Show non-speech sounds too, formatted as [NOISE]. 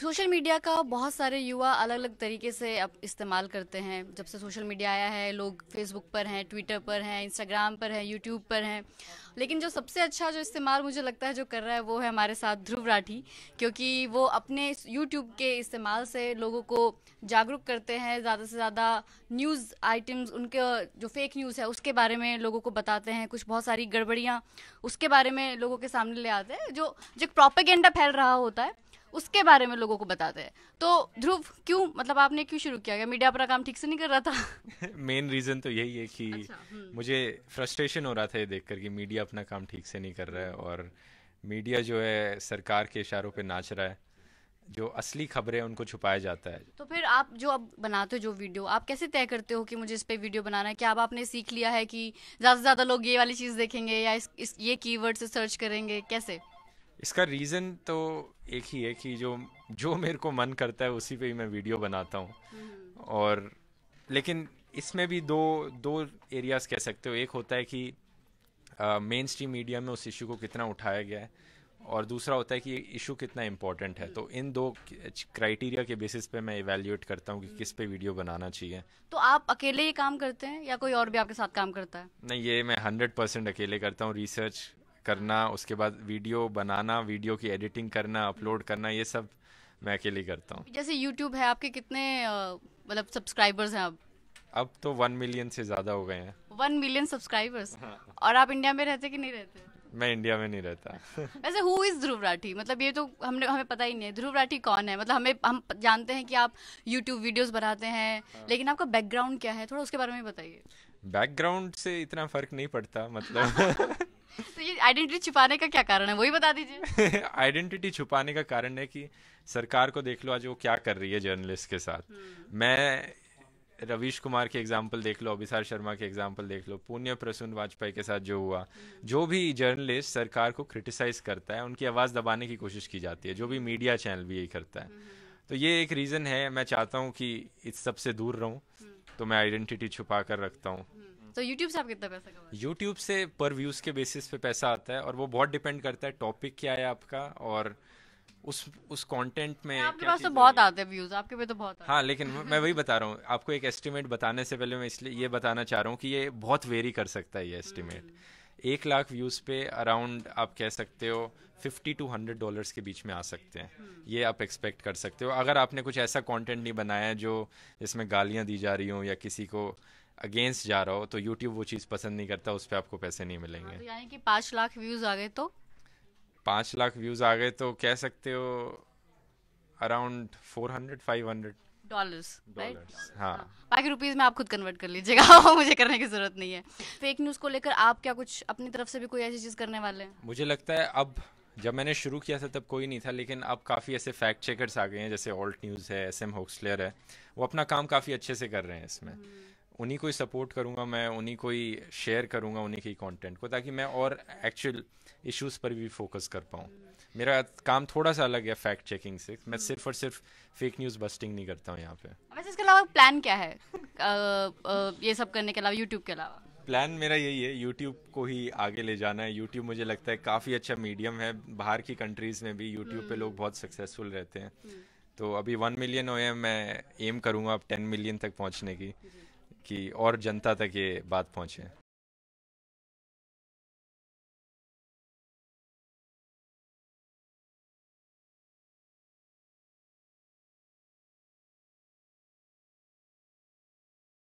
Social media का बहुत सारे युवा अलग अलग तरीके से अब इस्तेमाल करते हैं जब से सोशल मीडिया आया है लोग फेसबुक पर हैं ट्विटर पर हैं इंस्टाग्राम पर हैं यूट्यूब पर हैं लेकिन जो सबसे अच्छा जो इस्तेमाल मुझे लगता है जो कर रहा है वो है हमारे साथ ध्रुव राठी क्योंकि वो अपने यूट्यूब के इस्तेमाल से लोगों को जागरूक करते हैं ज़्यादा से ज़्यादा न्यूज़ आइटम्स उनके जो फेक न्यूज़ है उसके बारे में लोगों को बताते हैं कुछ बहुत सारी गड़बड़ियाँ उसके बारे में लोगों के सामने ले आते हैं जो जो प्रोपेगेंडा फैल रहा होता है उसके बारे में लोगों को बताते हैं तो ध्रुव क्यों मतलब आपने क्यों शुरू किया गया मीडिया अपना काम ठीक से नहीं कर रहा था मेन [LAUGHS] रीज़न तो यही है कि अच्छा, हम्म। मुझे फ्रस्ट्रेशन हो रहा था ये देखकर कि मीडिया अपना काम ठीक से नहीं कर रहा है और मीडिया जो है सरकार के इशारों पर नाच रहा है जो असली खबरें उनको छुपाया जाता है तो फिर आप जो अब बनाते हो जो वीडियो आप कैसे तय करते हो कि मुझे इस पे वीडियो बनाना है क्या आपने सीख लिया है कि ज़्यादा से ज़्यादा लोग ये वाली चीज़ देखेंगे या इस, इस ये कीवर्ड से सर्च करेंगे कैसे इसका रीज़न तो एक ही है कि जो जो मेरे को मन करता है उसी पे ही मैं वीडियो बनाता हूँ हम्म। और लेकिन इसमें भी दो दो एरियाज़ कह सकते हो एक होता है कि मेन स्ट्रीम मीडिया में उस इशू को कितना उठाया गया है और दूसरा होता है कि इशू कितना इम्पोर्टेंट है तो इन दो क्राइटेरिया के बेसिस पे मैं इवेल्यूएट करता हूँ कि किस पे वीडियो बनाना चाहिए तो आप अकेले ही काम करते हैं या कोई और भी आपके साथ काम करता है नहीं ये मैं हंड्रेड परसेंट अकेले करता हूँ रिसर्च करना उसके बाद वीडियो बनाना वीडियो की एडिटिंग करना अपलोड करना ये सब मैं अकेले करता हूँ जैसे यूट्यूब है आपके कितने मतलब सब्सक्राइबर्स हैं अब अब तो वन मिलियन से ज़्यादा हो गए हैं वन मिलियन सब्सक्राइबर्स और आप इंडिया में रहते कि नहीं रहते मैं इंडिया में नहीं रहता [LAUGHS] वैसे हु इज ध्रुव राठी मतलब ये तो हमने हमें पता ही नहीं है ध्रुव राठी कौन है मतलब हमें हम जानते हैं कि आप यूट्यूब वीडियोस बनाते हैं हाँ। लेकिन आपका बैकग्राउंड क्या है थोड़ा उसके बारे में बताइए बैकग्राउंड से इतना फर्क नहीं पड़ता मतलब [LAUGHS] [LAUGHS] [LAUGHS] तो ये आइडेंटिटी छुपाने का क्या कारण है वही बता दीजिए आइडेंटिटी [LAUGHS] छुपाने का कारण है कि सरकार को देख लो आज वो क्या कर रही है जर्नलिस्ट के साथ हम्म। मैं रवीश कुमार के एग्जाम्पल देख लो अभिसार शर्मा के एग्जाम्पल देख लो पुण्य प्रसून वाजपेयी के साथ जो हुआ हम्म। जो भी जर्नलिस्ट सरकार को क्रिटिसाइज करता है उनकी आवाज़ दबाने की कोशिश की जाती है जो भी मीडिया चैनल भी यही करता है हम्म, तो ये एक रीज़न है मैं चाहता हूँ कि इस सबसे दूर रहूँ तो मैं आइडेंटिटी छुपा कर रखता हूँ तो YouTube से आप कितना पैसा कमाते हैं यूट्यूब से पर व्यूज के बेसिस पे पैसा आता है और वो बहुत डिपेंड करता है टॉपिक क्या है आपका और उस उस कंटेंट में आपके पास तो, तो बहुत आते हैं व्यूज आपके पे तो बहुत हाँ लेकिन मैं वही बता रहा हूँ आपको एक एस्टिमेट बताने से पहले मैं इसलिए ये बताना चाह रहा हूँ कि ये बहुत वेरी कर सकता है ये एस्टिमेट हम्म। एक लाख व्यूज़ पे अराउंड आप कह सकते हो फिफ्टी टू हंड्रेड डॉलर्स के बीच में आ सकते हैं हम्म। ये आप एक्सपेक्ट कर सकते हो अगर आपने कुछ ऐसा कंटेंट नहीं बनाया जो जिसमें गालियां दी जा रही हो या किसी को अगेंस्ट जा रहा हो तो यूट्यूब वो चीज़ पसंद नहीं करता उस पर आपको पैसे नहीं हाँ, मिलेंगे तो यानी कि पाँच लाख व्यूज़ आ गए तो पाँच लाख व्यूज़ आ गए तो कह सकते हो around four hundred five hundred dollars बाकी रुपीज में आप खुद कन्वर्ट कर लीजिएगा [LAUGHS] मुझे करने की जरूरत नहीं है फेक न्यूज़ को लेकर आप क्या कुछ अपनी तरफ से भी कोई ऐसी चीज़ करने वाले हैं मुझे लगता है अब जब मैंने शुरू किया था तब कोई नहीं था लेकिन अब काफ़ी ऐसे फैक्ट चेकर्स आ गए हैं जैसे ऑल्ट न्यूज़ है एस एम होक्सलेयर है वो अपना काम काफ़ी अच्छे से कर रहे हैं इसमें hmm. उन्हीं को ही सपोर्ट करूँगा मैं उन्हीं को ही शेयर करूँगा उन्हीं के कंटेंट को ताकि मैं और एक्चुअल इश्यूज पर भी फोकस कर पाऊँ मेरा काम थोड़ा सा अलग है फैक्ट चेकिंग से मैं hmm. सिर्फ और सिर्फ फेक न्यूज बस्टिंग नहीं करता हूँ यहाँ पे वैसे इसके अलावा प्लान क्या है ये सब करने के अलावा यूट्यूब के अलावा प्लान मेरा यही है यूट्यूब को ही आगे ले जाना है यूट्यूब मुझे लगता है काफ़ी अच्छा मीडियम है बाहर की कंट्रीज़ में भी यूट्यूब पे hmm. लोग बहुत सक्सेसफुल रहते हैं hmm. तो अभी वन मिलियन हो मैं एम करूँगा अब टेन मिलियन तक पहुँचने की कि और जनता तक ये बात पहुंचे